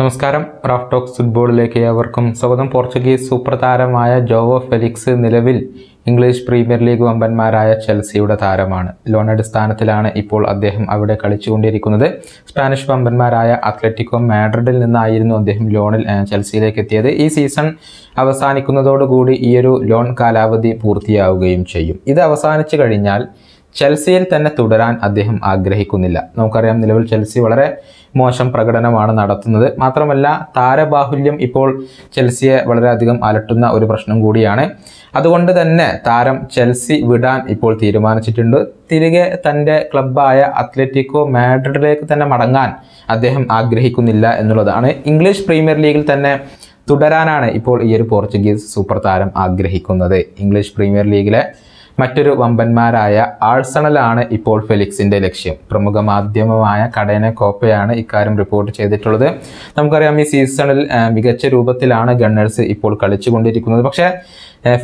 നമസ്കാരം Raf talks ഫുട്ബോളിലേക്ക് ഏവർക്കും സ്വാഗതം പോർച്ചുഗീസ് സൂപ്പർ താരമായ ജോവോ ഫെലിക്സ് നിലവിൽ ഇംഗ്ലീഷ് പ്രീമിയർ ലീഗ് വമ്പന്മാരായ ചെൽസിയുടെ താരമാണ് ലോൺ അടിസ്ഥാനത്തിലാണ് ഇപ്പോൾ അദ്ദേഹം അവിടെ കളിച്ചുകൊണ്ടിരിക്കുന്നത് സ്പാനിഷ് വമ്പന്മാരായ അത്ലറ്റിക്കോ മാഡ്രിഡിൽ നിന്നായിരുന്നു അദ്ദേഹം ലോണിൽ ചെൽസിയിലേക്ക് എത്തിയത് ഈ സീസൺ അവസാനിക്കുന്നതോടുകൂടി ഈയൊരു ലോൺ കാലാവധി പൂർത്തിയാവുകയും ചെയ്യും ഇത് അവസാനിച്ചു കഴിഞ്ഞാൽ ചെൽസിയിൽ തന്നെ തുടരാൻ അദ്ദേഹം ആഗ്രഹിക്കുന്നില്ല നമുക്കറിയാം നിലവിൽ ചെൽസി വളരെ മോശം പ്രകടനമാണ് നടത്തുന്നത് മാത്രമല്ല താരബാഹുല്യം ഇപ്പോൾ ചെൽസിയെ വളരെയധികം അലട്ടുന്ന ഒരു പ്രശ്നം കൂടിയാണ് അതുകൊണ്ട് തന്നെ താരം ചെൽസി വിടാൻ ഇപ്പോൾ തീരുമാനിച്ചിട്ടുണ്ട് തിരികെ തൻ്റെ ക്ലബ്ബായ അത്ലറ്റിക്കോ മാഡ്രിഡിലേക്ക് തന്നെ മടങ്ങാൻ അദ്ദേഹം ആഗ്രഹിക്കുന്നില്ല എന്നുള്ളതാണ് ഇംഗ്ലീഷ് പ്രീമിയർ ലീഗിൽ തന്നെ തുടരാനാണ് ഇപ്പോൾ ഈ ഒരു പോർച്ചുഗീസ് സൂപ്പർ താരം ആഗ്രഹിക്കുന്നത് ഇംഗ്ലീഷ് പ്രീമിയർ ലീഗിലെ മറ്റൊരു വമ്പന്മാരായ ആഴ്സണലാണ് ഇപ്പോൾ ഫെലിക്സിന്റെ ലക്ഷ്യം പ്രമുഖ മാധ്യമമായ കടയന കോപ്പയാണ് ഇക്കാര്യം റിപ്പോർട്ട് ചെയ്തിട്ടുള്ളത് നമുക്കറിയാം ഈ സീസണിൽ മികച്ച രൂപത്തിലാണ് ഗണ്ണേഴ്സ് ഇപ്പോൾ കളിച്ചുകൊണ്ടിരിക്കുന്നത് പക്ഷേ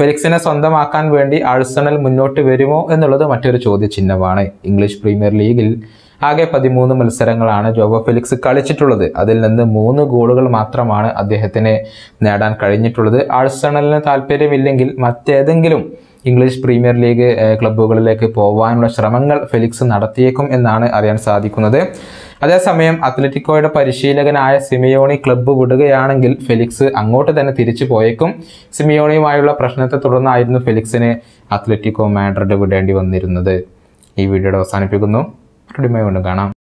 ഫെലിക്സിനെ സ്വന്തമാക്കാൻ വേണ്ടി ആഴ്സണൽ മുന്നോട്ട് വരുമോ എന്നുള്ളത് മറ്റൊരു ചോദ്യചിഹ്നമാണ് ഇംഗ്ലീഷ് പ്രീമിയർ ലീഗിൽ ആകെ പതിമൂന്ന് മത്സരങ്ങളാണ് ജോബോ ഫെലിക്സ് കളിച്ചിട്ടുള്ളത് അതിൽ നിന്ന് മൂന്ന് ഗോളുകൾ മാത്രമാണ് അദ്ദേഹത്തിന് നേടാൻ കഴിഞ്ഞിട്ടുള്ളത് ആഴ്സണലിന് താല്പര്യമില്ലെങ്കിൽ മറ്റേതെങ്കിലും ഇംഗ്ലീഷ് പ്രീമിയർ ലീഗ് ക്ലബ്ബുകളിലേക്ക് പോകാനുള്ള ശ്രമങ്ങൾ ഫെലിക്സ് നടത്തിയേക്കും എന്നാണ് അറിയാൻ സാധിക്കുന്നത് അതേസമയം അത്ലറ്റിക്കോയുടെ പരിശീലകനായ സിമിയോണി ക്ലബ്ബ് വിടുകയാണെങ്കിൽ ഫെലിക്സ് അങ്ങോട്ട് തന്നെ തിരിച്ചു പോയേക്കും സിമിയോണിയുമായുള്ള പ്രശ്നത്തെ തുടർന്നായിരുന്നു ഫെലിക്സിന് അത്ലറ്റിക്കോ മാഡ്രിഡ് വിടേണ്ടി വന്നിരുന്നത് ഈ വീഡിയോയുടെ അവസാനിപ്പിക്കുന്നു കാണാം